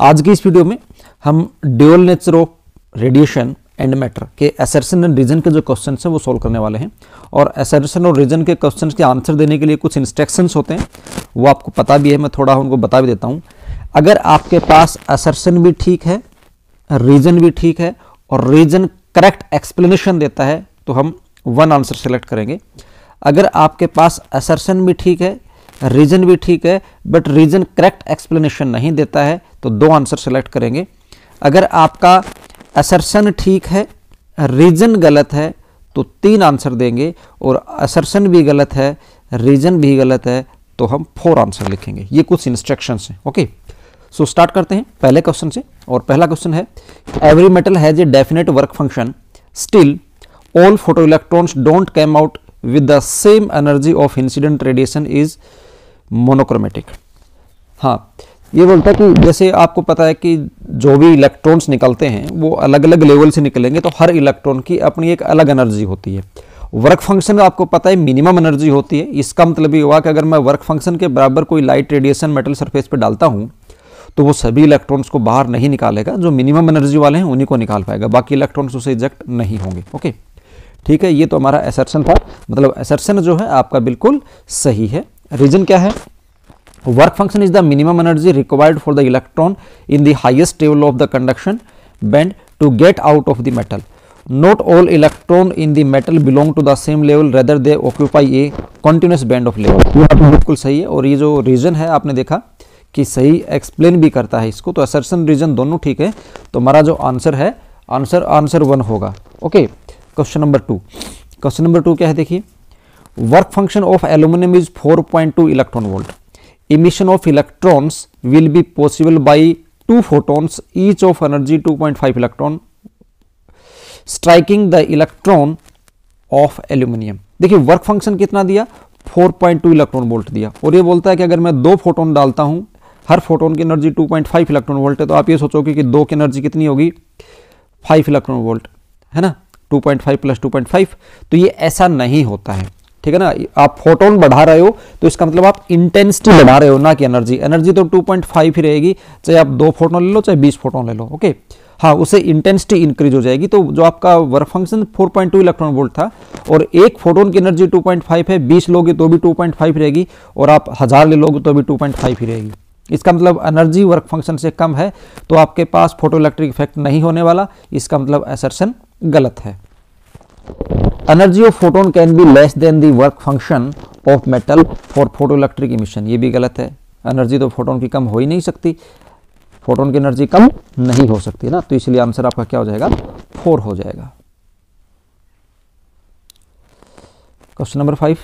आज की इस वीडियो में हम dual nature of radiation and matter के एसर्सन एंड रीजन के जो क्वेश्चन हैं वो सॉल्व करने वाले हैं और एसर्सन और रीजन के क्वेश्चन के आंसर देने के लिए कुछ इंस्ट्रक्शंस होते हैं वो आपको पता भी है मैं थोड़ा उनको बता भी देता हूँ अगर आपके पास असर्सन भी ठीक है रीजन भी ठीक है और रीजन करेक्ट एक्सप्लेनेशन देता है तो हम वन आंसर सेलेक्ट करेंगे अगर आपके पास असर्सन भी ठीक है रीजन भी ठीक है बट रीजन करेक्ट एक्सप्लेनेशन नहीं देता है तो दो आंसर सेलेक्ट करेंगे अगर आपका असरसन ठीक है रीजन गलत है तो तीन आंसर देंगे और असरसन भी गलत है रीजन भी गलत है तो हम फोर आंसर लिखेंगे ये कुछ इंस्ट्रक्शंस हैं ओके सो स्टार्ट करते हैं पहले क्वेश्चन से और पहला क्वेश्चन है every metal has a definite work function still photo electrons don't came out with the same energy of incident radiation is monochromatic हाँ ये बोलता है कि जैसे आपको पता है कि जो भी इलेक्ट्रॉन्स निकलते हैं वो अलग अलग लेवल से निकलेंगे तो हर इलेक्ट्रॉन की अपनी एक अलग एनर्जी होती है वर्क फंक्शन आपको पता है मिनिमम एनर्जी होती है इसका मतलब ये हुआ कि अगर मैं वर्क फंक्शन के बराबर कोई लाइट रेडिएशन मेटल सरफेस पर डालता हूँ तो वो सभी इलेक्ट्रॉन्स को बाहर नहीं निकालेगा जो मिनिमम एनर्जी वाले हैं उन्हीं को निकाल पाएगा बाकी इलेक्ट्रॉन्स उसे इजेक्ट नहीं होंगे ओके ठीक है ये तो हमारा एसर्सन था मतलब एसर्सन जो है आपका बिल्कुल सही है रीजन क्या है work function is the minimum energy required for the electron in the highest table of the conduction band to get out of the metal not all electron in the metal belong to the same level rather they occupy a continuous band of level बिल्कुल सही है और ये जो reason है आपने देखा कि सही एक्सप्लेन भी करता है इसको तो असरसन रीजन दोनों ठीक है तो हमारा जो आंसर है आंसर आंसर वन होगा okay question number two question number two क्या है देखिए work function of aluminum is 4.2 electron volt emission of electrons will be possible by two photons each of energy 2.5 electron striking the electron of aluminium देखिए work function कितना दिया 4.2 electron volt दिया और ये बोलता है कि अगर मैं दो फोटोन डालता हूं हर फोटोन की एनर्जी 2.5 इलेक्ट्रॉन वोल्ट है तो आप ये सोचोगे कि दो की एनर्जी कितनी होगी 5 इलेक्ट्रॉन वोल्ट है ना 2.5 प्लस 2.5 तो ये ऐसा नहीं होता है ठीक है ना आप फोटोन बढ़ा रहे हो तो इसका मतलब आप इंटेंसिटी hmm. बढ़ा रहे हो ना कि एनर्जी एनर्जी तो 2.5 ही रहेगी चाहे आप दो फोटोन ले लो चाहे 20 फोटोन ले लो ओके हाँ उसे इंटेंसिटी इंक्रीज हो जाएगी तो जो आपका वर्क फंक्शन 4.2 इलेक्ट्रॉन वोल्ट था और एक फोटोन की एनर्जी 2.5 है बीस लोगे तो भी टू रहेगी और आप हज़ार ले लोगे तो भी टू ही रहेगी इसका मतलब एनर्जी वर्क फंक्शन से कम है तो आपके पास फोटो इलेक्ट्रिक इफेक्ट नहीं होने वाला इसका मतलब एसरसन गलत है energy of photon can be less than the work function of metal for photo electric emission ये भी गलत है एनर्जी तो फोटोन की कम हो ही नहीं सकती फोटोन की एनर्जी कम नहीं हो सकती ना तो इसलिए आंसर आपका क्या हो जाएगा फोर हो जाएगा question number five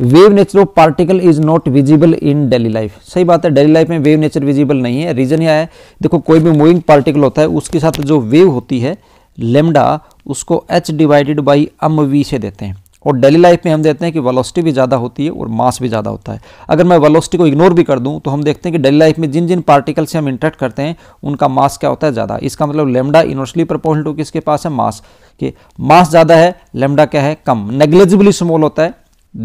wave nature of particle is not visible in daily life सही बात है डेली लाइफ में वेव नेचर विजिबल नहीं है रीजन यह है देखो कोई भी मूविंग पार्टिकल होता है उसके साथ जो वेव होती है लेमडा उसको H divided by M V से देते हैं और डेली लाइफ में हम देखते हैं कि वेलोसिटी भी ज़्यादा होती है और मास भी ज़्यादा होता है अगर मैं वेलोसिटी को इग्नोर भी कर दूं तो हम देखते हैं कि डेली लाइफ में जिन जिन पार्टिकल से हम इंटरेक्ट करते हैं उनका मास क्या होता है ज़्यादा इसका मतलब लेमडा इनवर्सली प्रपोर्शनल टू किसके पास है मास कि मास ज़्यादा है लेमडा क्या है कम नेग्लेजिबली स्मॉल होता है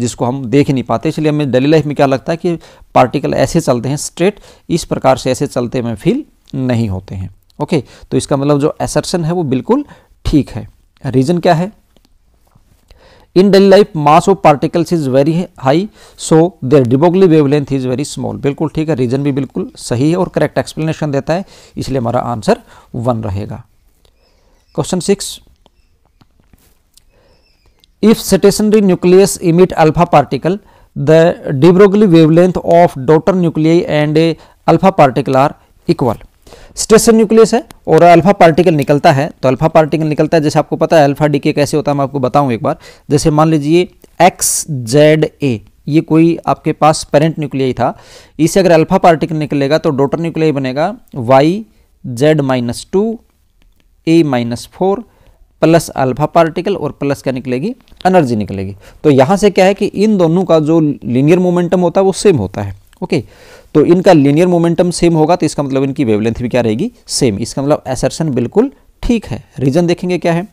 जिसको हम देख नहीं पाते इसलिए हमें डेली लाइफ में क्या लगता है कि पार्टिकल ऐसे चलते हैं स्ट्रेट इस प्रकार से ऐसे चलते हुए फील नहीं होते हैं ओके तो इसका मतलब जो एसर्सन है वो बिल्कुल ठीक है रीजन क्या है in daily life mass of particles is very high so their de Broglie wavelength is very small बिल्कुल ठीक है रीजन भी बिल्कुल सही है और करेक्ट एक्सप्लेनेशन देता है इसलिए हमारा आंसर वन रहेगा question six if stationary nucleus emit alpha particle the de Broglie wavelength of daughter nuclei and alpha particle are equal station nucleus है और अल्फा पार्टिकल निकलता है तो अल्फा पार्टिकल निकलता है जैसे आपको पता है अल्फा डी के कैसे होता है मैं आपको बताऊँ एक बार जैसे मान लीजिए एक्स जेड ए ये कोई आपके पास पेरेंट न्यूक्लियाई था इसे अगर अल्फा पार्टिकल निकलेगा तो डोटर न्यूक्लियाई बनेगा Y Z minus two A minus four plus alpha particle और प्लस क्या निकलेगी एनर्जी निकलेगी तो यहाँ से क्या है कि इन दोनों का जो लीनियर मोमेंटम होता है वो सेम होता है ओके तो इनका लीनियर मोमेंटम सेम होगा तो इसका मतलब इनकी वेवलेंथ भी क्या रहेगी सेम इसका मतलब एसर्सन बिल्कुल ठीक है रीजन देखेंगे क्या है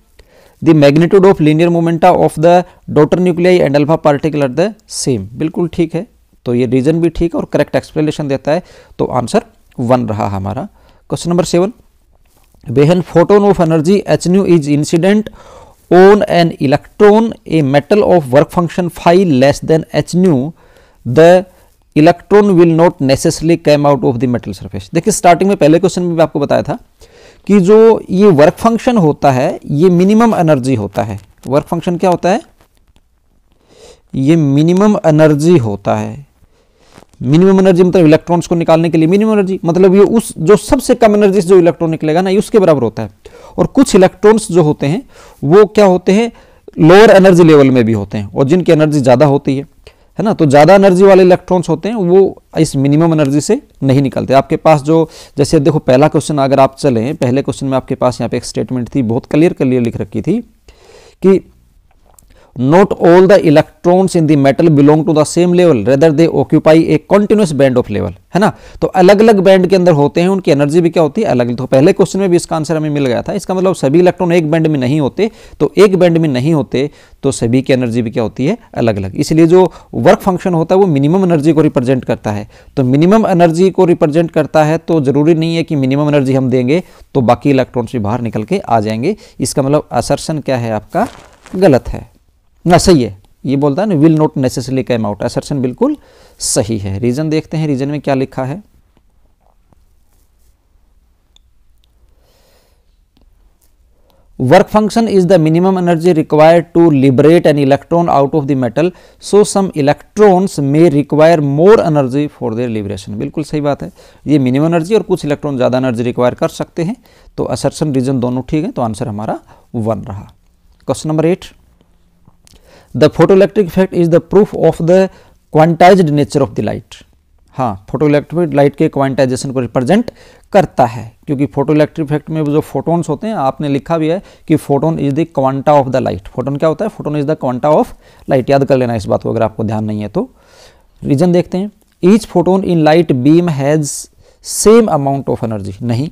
the magnitude of linear momenta of the daughter nuclei and alpha particle are the same बिल्कुल ठीक है तो ये रीजन भी ठीक है और करेक्ट एक्सप्लेनेशन देता है तो आंसर वन रहा हमारा question number seven when photon of energy H nu is incident on an electron a metal of work function five less than H nu the electron will not necessarily came out of the metal surface देखिए starting में पहले question में भी आपको बताया था कि जो ये वर्क फंक्शन होता है ये मिनिमम एनर्जी होता है वर्क फंक्शन क्या होता है ये मिनिमम एनर्जी होता है मिनिमम एनर्जी मतलब इलेक्ट्रॉन्स को निकालने के लिए मिनिमम एनर्जी मतलब ये उस जो सबसे कम एनर्जी से जो इलेक्ट्रॉन निकलेगा ना ये उसके बराबर होता है और कुछ इलेक्ट्रॉन्स जो होते हैं वो क्या होते हैं लोअर एनर्जी लेवल में भी होते हैं और जिनकी एनर्जी ज़्यादा होती है है ना तो ज़्यादा एनर्जी वाले इलेक्ट्रॉन्स होते हैं वो इस मिनिमम एनर्जी से नहीं निकलते आपके पास जो जैसे देखो पहला क्वेश्चन अगर आप चलें पहले क्वेश्चन में आपके पास यहाँ पे एक स्टेटमेंट थी बहुत क्लियर क्लियर लिख रखी थी कि not all the electrons in the metal belong to the same level rather they occupy a continuous band of level है ना तो अलग अलग बैंड के अंदर होते हैं उनकी एनर्जी भी क्या होती है अलग तो पहले क्वेश्चन में भी इसका आंसर हमें मिल गया था इसका मतलब सभी इलेक्ट्रॉन एक बैंड में नहीं होते तो एक बैंड में नहीं होते तो सभी की एनर्जी भी क्या होती है अलग अलग इसलिए जो वर्क फंक्शन होता है वो मिनिमम एनर्जी को रिप्रेजेंट करता है तो मिनिमम एनर्जी को रिप्रेजेंट करता है तो ज़रूरी नहीं है कि मिनिमम एनर्जी हम देंगे तो बाकी इलेक्ट्रॉन्स भी बाहर निकल के आ जाएंगे इसका मतलब असरसन क्या है आपका गलत है ना सही है ये बोलता है ना will not necessary came out assertion बिल्कुल सही है रीजन देखते हैं रीजन में क्या लिखा है work function is the minimum energy required to liberate an electron out of the metal so some electrons may require more energy for their liberation बिल्कुल सही बात है ये मिनिमम एनर्जी और कुछ इलेक्ट्रॉन ज्यादा एनर्जी रिक्वायर कर सकते हैं तो असर्शन रीजन दोनों ठीक है तो आंसर हमारा वन रहा question number eight the photoelectric effect is the proof of the quantized nature of the light हाँ फोटोइलेक्ट्रिक लाइट के क्वांटाइजेशन को रिप्रेजेंट करता है क्योंकि फोटोइलेक्ट्रिक इफेक्ट में जो फोटोन्स होते हैं आपने लिखा भी है कि photon is the quanta of the light photon क्या होता है photon is the quanta of light याद कर लेना इस बात को अगर आपको ध्यान नहीं है तो रीजन देखते हैं each photon in light beam has same amount of energy नहीं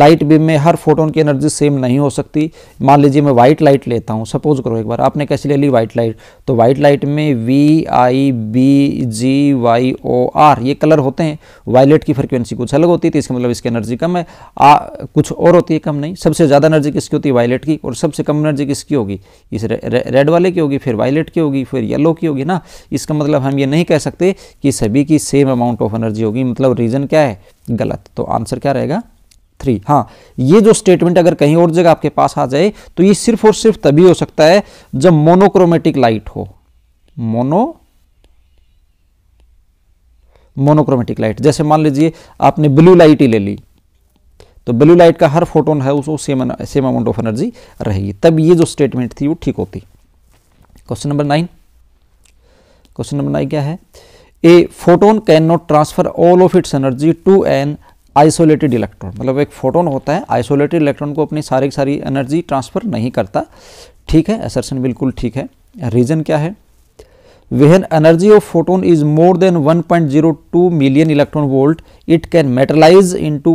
लाइट बीम में हर फोटोन की एनर्जी सेम नहीं हो सकती मान लीजिए मैं वाइट लाइट लेता हूँ सपोज करो एक बार आपने कैसे ले ली वाइट लाइट तो वाइट लाइट में V I B G Y O R ये कलर होते हैं वायलेट की फ्रिक्वेंसी कुछ अलग होती है इसका मतलब इसकी एनर्जी कम है आ, कुछ और होती है कम नहीं सबसे ज़्यादा एनर्जी किसकी होती है वायलेट की और सबसे कम एनर्जी किसकी होगी इस रे, रे, रेड वाले की होगी फिर वायलेट की होगी फिर येलो की होगी ना इसका मतलब हम ये नहीं कह सकते कि सभी की सेम अमाउंट ऑफ एनर्जी होगी मतलब रीज़न क्या है गलत तो आंसर क्या रहेगा थ्री हाँ ये जो स्टेटमेंट अगर कहीं और जगह आपके पास आ जाए तो ये सिर्फ और सिर्फ तभी हो सकता है जब मोनोक्रोमेटिक लाइट हो मोनो मोनोक्रोमेटिक लाइट जैसे मान लीजिए आपने ब्लू लाइट ही ले ली तो ब्लू लाइट का हर फोटोन है उसको same same amount of energy रहेगी तब ये जो स्टेटमेंट थी वो ठीक होती question number nine question number nine क्या है a photon can not transfer all of its energy to an isolated electron मतलब एक फोटोन होता है आइसोलेटेड इलेक्ट्रॉन को अपनी सारी सारी एनर्जी ट्रांसफ़र नहीं करता ठीक है एसर्सन बिल्कुल ठीक है रीज़न क्या है when energy of photon is more than 1.02 million electron volt it can metallize into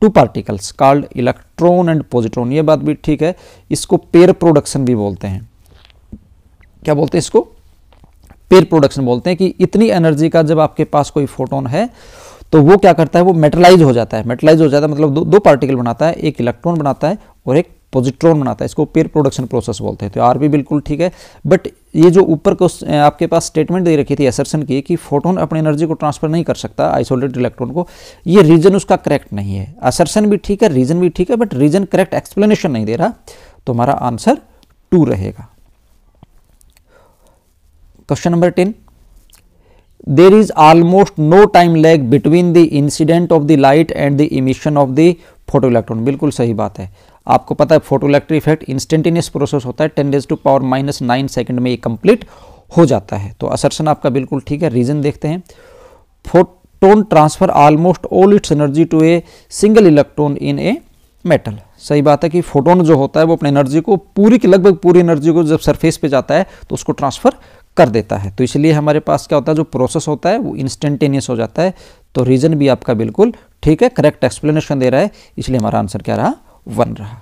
two particles called electron and positron ये बात भी ठीक है इसको पेयर प्रोडक्शन भी बोलते हैं क्या बोलते हैं इसको पेयर प्रोडक्शन बोलते हैं कि इतनी एनर्जी का जब आपके पास कोई फोटोन है तो वो क्या करता है वो मेटलाइज हो जाता है मेटलाइज हो जाता है मतलब दो दो पार्टिकल बनाता है एक इलेक्ट्रॉन बनाता है और एक पॉजिट्रॉन बनाता है इसको पेयर प्रोडक्शन प्रोसेस बोलते हैं तो आर भी बिल्कुल ठीक है बट ये जो ऊपर को आपके पास स्टेटमेंट दे रखी थी एसरसन की कि फोटोन अपनी एनर्जी को ट्रांसफर नहीं कर सकता आइसोलेटेड इलेक्ट्रॉन को ये रीजन उसका करेक्ट नहीं है असरसन भी ठीक है रीजन भी ठीक है बट रीजन करेक्ट एक्सप्लेनेशन नहीं दे रहा तो हमारा आंसर टू रहेगा question number ten there is almost no time lag between the incident of the light and the emission of the photoelectron बिल्कुल सही बात है आपको पता है photo electric effect instantaneous process होता है ten raise to power minus nine second में ये कंप्लीट हो जाता है तो असरसन आपका बिल्कुल ठीक है रीजन देखते हैं photon transfer almost all its energy to a single electron in a metal सही बात है कि फोटोन जो होता है वो अपने एनर्जी को पूरी की लगभग पूरी एनर्जी को जब सरफेस पर जाता है तो उसको ट्रांसफर कर देता है तो इसलिए हमारे पास क्या होता है जो प्रोसेस होता है वो इंस्टेंटेनियस हो जाता है तो रीज़न भी आपका बिल्कुल ठीक है करेक्ट एक्सप्लेनेशन दे रहा है इसलिए हमारा आंसर क्या रहा वन रहा